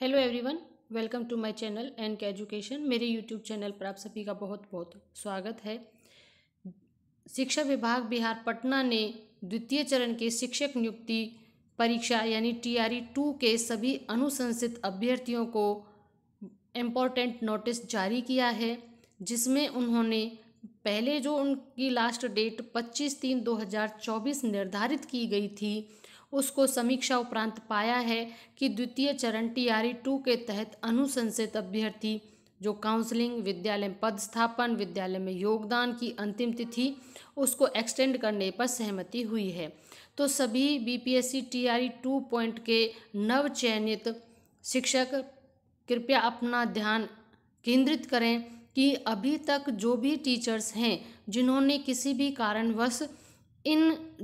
hello everyone welcome to my channel N K education मेरे YouTube channel पर आप सभी का बहुत बहुत स्वागत है शिक्षा विभाग बिहार पटना ने द्वितीय चरण के शिक्षक नियुक्ति परीक्षा यानी टीआरई टू e के सभी अनुशंसित अभ्यर्थियों को इम्पोर्टेंट नोटिस जारी किया है जिसमें उन्होंने पहले जो उनकी लास्ट डेट पच्चीस तीन दो निर्धारित की गई थी उसको समीक्षा उपरांत पाया है कि द्वितीय चरण टीआरई टू के तहत अनुशंसित अभ्यर्थी जो काउंसलिंग विद्यालय में पद स्थापन विद्यालय में योगदान की अंतिम तिथि उसको एक्सटेंड करने पर सहमति हुई है तो सभी बीपीएससी टीआरई टू पॉइंट के नव चयनित शिक्षक कृपया अपना ध्यान केंद्रित करें कि अभी तक जो भी टीचर्स हैं जिन्होंने किसी भी कारणवश इन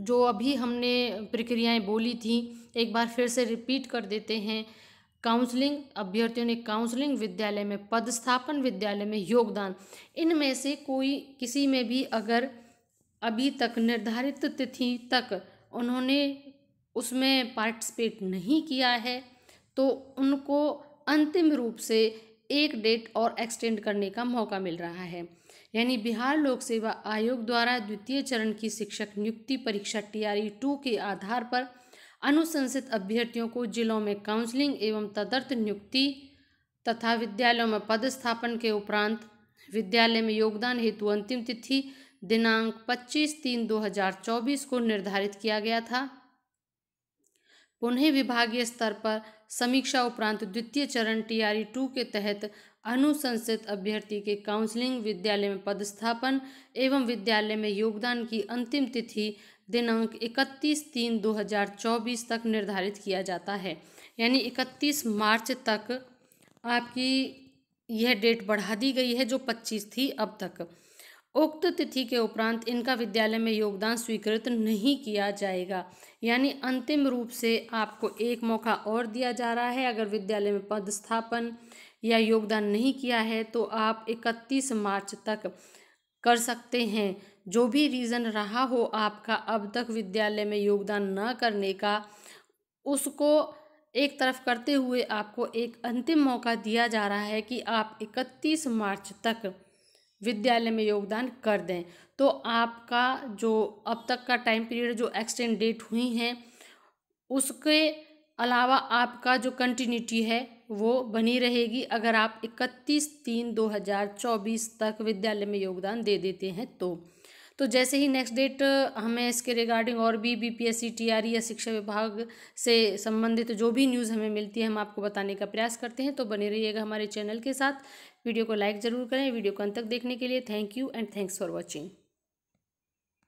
जो अभी हमने प्रक्रियाएं बोली थी एक बार फिर से रिपीट कर देते हैं काउंसलिंग अभ्यर्थियों ने काउंसलिंग विद्यालय में पदस्थापन विद्यालय में योगदान इनमें से कोई किसी में भी अगर अभी तक निर्धारित तिथि तक उन्होंने उसमें पार्टिसिपेट नहीं किया है तो उनको अंतिम रूप से एक डेट और एक्सटेंड करने का मौका मिल रहा है यानी बिहार लोक सेवा आयोग द्वारा द्वितीय चरण की शिक्षक नियुक्ति परीक्षा टीआरई टू के आधार पर अनुशंसित अभ्यर्थियों को जिलों में काउंसलिंग एवं तदर्थ नियुक्ति तथा विद्यालयों में पदस्थापन के उपरांत विद्यालय में योगदान हेतु अंतिम तिथि दिनांक 25 तीन 2024 को निर्धारित किया गया था पुनः विभागीय स्तर पर समीक्षा उपरांत द्वितीय चरण टीआरई टू के तहत अनुशंसित अभ्यर्थी के काउंसलिंग विद्यालय में पदस्थापन एवं विद्यालय में योगदान की अंतिम तिथि दिनांक 31 तीन 2024 तक निर्धारित किया जाता है यानी 31 मार्च तक आपकी यह डेट बढ़ा दी गई है जो 25 थी अब तक उक्त तिथि के उपरांत इनका विद्यालय में योगदान स्वीकृत नहीं किया जाएगा यानी अंतिम रूप से आपको एक मौका और दिया जा रहा है अगर विद्यालय में पदस्थापन या योगदान नहीं किया है तो आप 31 मार्च तक कर सकते हैं जो भी रीज़न रहा हो आपका अब तक विद्यालय में योगदान न करने का उसको एक तरफ करते हुए आपको एक अंतिम मौका दिया जा रहा है कि आप 31 मार्च तक विद्यालय में योगदान कर दें तो आपका जो अब तक का टाइम पीरियड जो एक्सटेंड डेट हुई हैं उसके अलावा आपका जो कंटिन्यूटी है वो बनी रहेगी अगर आप 31 तीन 2024 तक विद्यालय में योगदान दे देते हैं तो तो जैसे ही नेक्स्ट डेट हमें इसके रिगार्डिंग और भी B P S C T R या शिक्षा विभाग से संबंधित जो भी न्यूज़ हमें मिलती है हम आपको बताने का प्रयास करते हैं तो बने रहिएगा हमारे चैनल के साथ वीडियो को लाइक ज़रूर करें वीडियो को अंत तक देखने के लिए thank you and thanks for watching